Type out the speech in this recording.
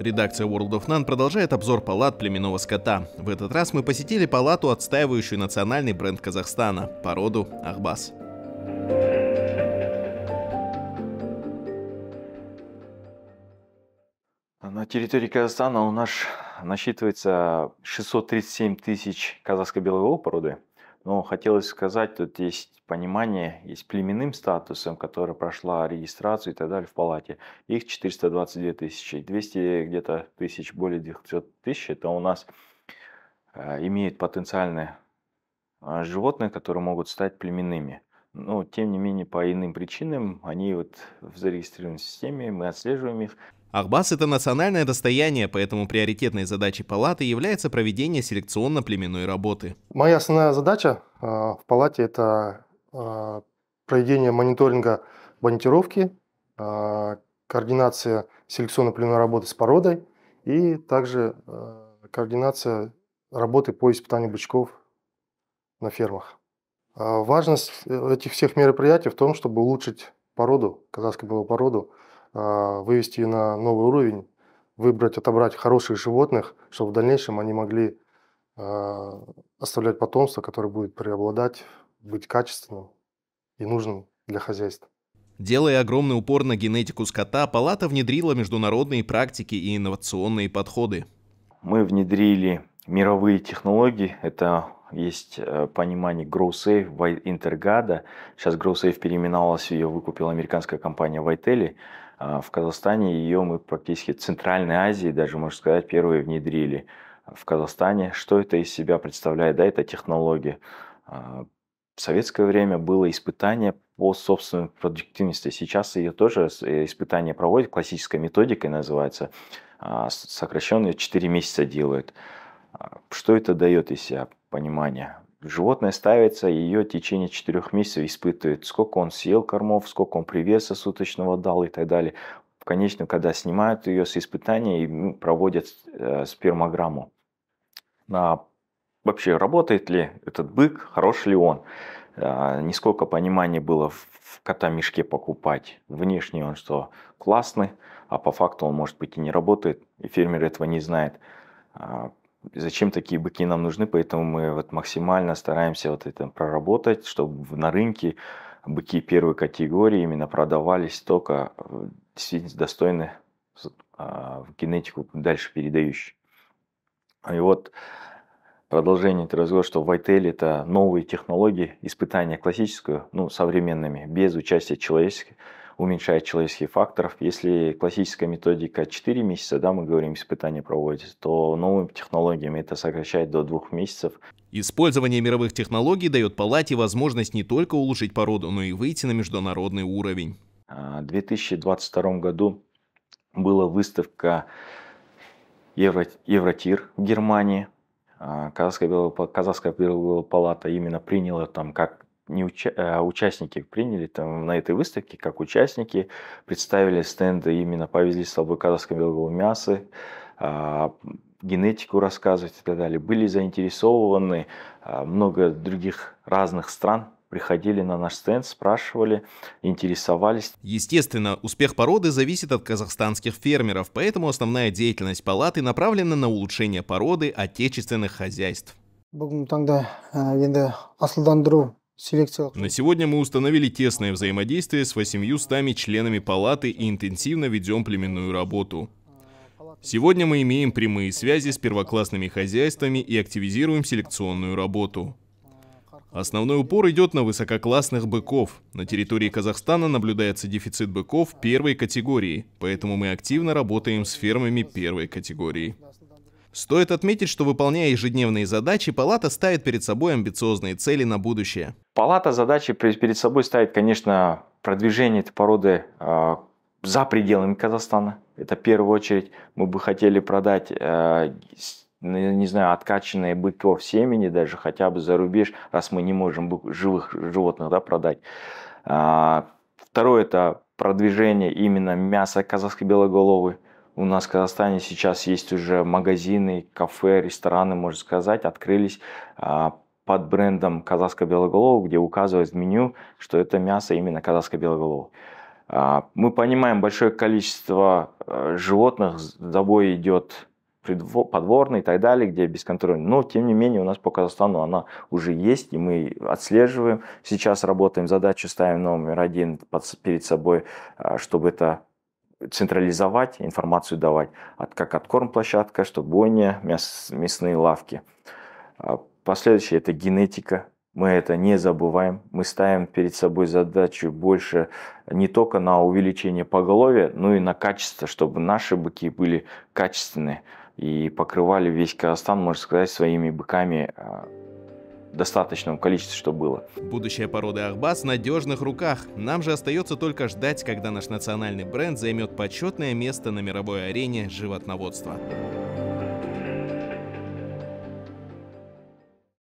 Редакция World of Nan продолжает обзор палат племенного скота. В этот раз мы посетили палату, отстаивающую национальный бренд Казахстана – породу Ахбас. На территории Казахстана у нас насчитывается 637 тысяч казахско-белой породы – но хотелось сказать, тут есть понимание, есть племенным статусом, которая прошла регистрацию и так далее в палате. Их 422 тысячи, 200 где-то тысяч, более 200 тысяч, это у нас а, имеют потенциальные а, животные, которые могут стать племенными. Но, тем не менее, по иным причинам, они вот в зарегистрированной системе, мы отслеживаем их. Ахбас – это национальное достояние, поэтому приоритетной задачей палаты является проведение селекционно-племенной работы. Моя основная задача э, в палате – это э, проведение мониторинга бонитировки, э, координация селекционно-племенной работы с породой и также координация работы по испытанию бычков на фермах. Важность этих всех мероприятий в том, чтобы улучшить породу, казахскую породу, а, вывести на новый уровень, выбрать, отобрать хороших животных, чтобы в дальнейшем они могли а, оставлять потомство, которое будет преобладать, быть качественным и нужным для хозяйства. Делая огромный упор на генетику скота, палата внедрила международные практики и инновационные подходы. Мы внедрили мировые технологии. Это есть э, понимание GrowSafe, Intergada. Сейчас GrowSafe переименовалась, ее выкупила американская компания Viteli. А в Казахстане ее мы практически в Центральной Азии, даже можно сказать, первые внедрили в Казахстане. Что это из себя представляет? Да, это технология. А, в советское время было испытание по собственной продуктивности. А сейчас ее тоже э, испытание проводят, классической методикой называется. Сокращенные 4 месяца делают. Что это дает из себя понимание? Животное ставится, ее в течение 4 месяцев испытывает, сколько он съел кормов, сколько он привеса суточного дал и так далее. В конечном, когда снимают ее с испытания и проводят э, спермограмму. А вообще, работает ли этот бык, хорош ли он? А, нисколько понимания было в, в кота-мешке покупать. Внешне он что, классный, а по факту он, может быть, и не работает, и фермер этого не знает. А, зачем такие быки нам нужны, поэтому мы вот максимально стараемся вот это проработать, чтобы на рынке быки первой категории именно продавались только э, действительно достойны а, в генетику дальше передающие. И вот продолжение этого разговора, что в ITL это новые технологии испытания классическую, ну, современными, без участия человеческого уменьшает человеческих факторов. Если классическая методика 4 месяца, да, мы говорим, испытания проводятся, то новым технологиями это сокращает до 2 месяцев. Использование мировых технологий дает палате возможность не только улучшить породу, но и выйти на международный уровень. А, в 2022 году была выставка Евро, Евротир в Германии. А, казахская, Казахская палата именно приняла там как не уча- а, участники приняли там на этой выставке, как участники, представили стенды, именно повезли с собой казахское белого мяса, генетику рассказывать и так далее. Были заинтересованы а, много других разных стран, приходили на наш стенд, спрашивали, интересовались. Естественно, успех породы зависит от казахстанских фермеров, поэтому основная деятельность палаты направлена на улучшение породы отечественных хозяйств. бүгінгі таңда енді а, асылдандыру на сегодня мы установили тесное взаимодействие с 800 членами палаты и интенсивно ведем племенную работу. Сегодня мы имеем прямые связи с первоклассными хозяйствами и активизируем селекционную работу. Основной упор идет на высококлассных быков. На территории Казахстана наблюдается дефицит быков первой категории, поэтому мы активно работаем с фермами первой категории. Стоит отметить, что выполняя ежедневные задачи, палата ставит перед собой амбициозные цели на будущее. Палата задачи перед собой ставит, конечно, продвижение этой породы э, за пределами Казахстана. Это в первую очередь мы бы хотели продать, э, не знаю, откачанные быков семени даже хотя бы за рубеж, раз мы не можем живых животных да, продать. Э, второе это продвижение именно мяса казахской белоголовой у нас в Казахстане сейчас есть уже магазины, кафе, рестораны, можно сказать, открылись а, под брендом казахская белоголова, где указывают в меню, что это мясо именно казахская белоголова. Мы понимаем большое количество а, животных, за собой идет подворный и так далее, где бесконтрольно. Но, тем не менее, у нас по Казахстану она уже есть, и мы отслеживаем. Сейчас работаем, задачу ставим номер один под, перед собой, а, чтобы это централизовать, информацию давать, от, как от кормплощадка, площадка что бойня, мяс, мясные лавки. А последующее – это генетика. Мы это не забываем. Мы ставим перед собой задачу больше не только на увеличение поголовья, но и на качество, чтобы наши быки были качественные и покрывали весь Казахстан, можно сказать, своими быками а, достаточном количестве, что было. Будущее породы Ахбас в надежных руках. Нам же остается только ждать, когда наш национальный бренд займет почетное место на мировой арене животноводства.